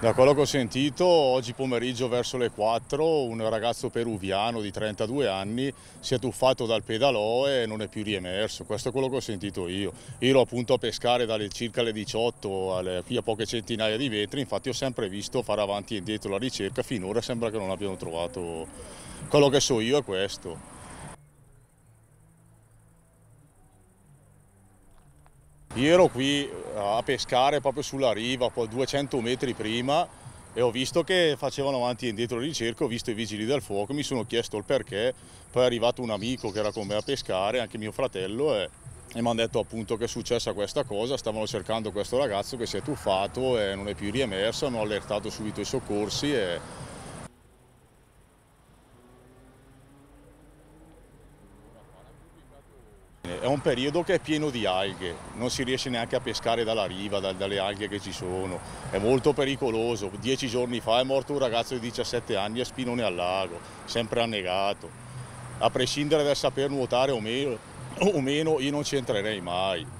Da quello che ho sentito, oggi pomeriggio verso le 4 un ragazzo peruviano di 32 anni si è tuffato dal pedalò e non è più riemerso. Questo è quello che ho sentito io. Io ero appunto a pescare dalle circa le 18 alle, qui a poche centinaia di metri, infatti ho sempre visto fare avanti e indietro la ricerca, finora sembra che non abbiano trovato quello che so io è questo. Io ero qui a pescare proprio sulla riva, poi 200 metri prima e ho visto che facevano avanti e indietro ricerca, ho visto i vigili del fuoco, mi sono chiesto il perché, poi è arrivato un amico che era con me a pescare, anche mio fratello, e, e mi hanno detto appunto che è successa questa cosa, stavano cercando questo ragazzo che si è tuffato e non è più riemerso, hanno allertato subito i soccorsi e è un periodo che è pieno di alghe, non si riesce neanche a pescare dalla riva, da, dalle alghe che ci sono, è molto pericoloso. Dieci giorni fa è morto un ragazzo di 17 anni a Spinone al lago, sempre annegato. A prescindere dal saper nuotare o meno, o meno io non ci entrerei mai.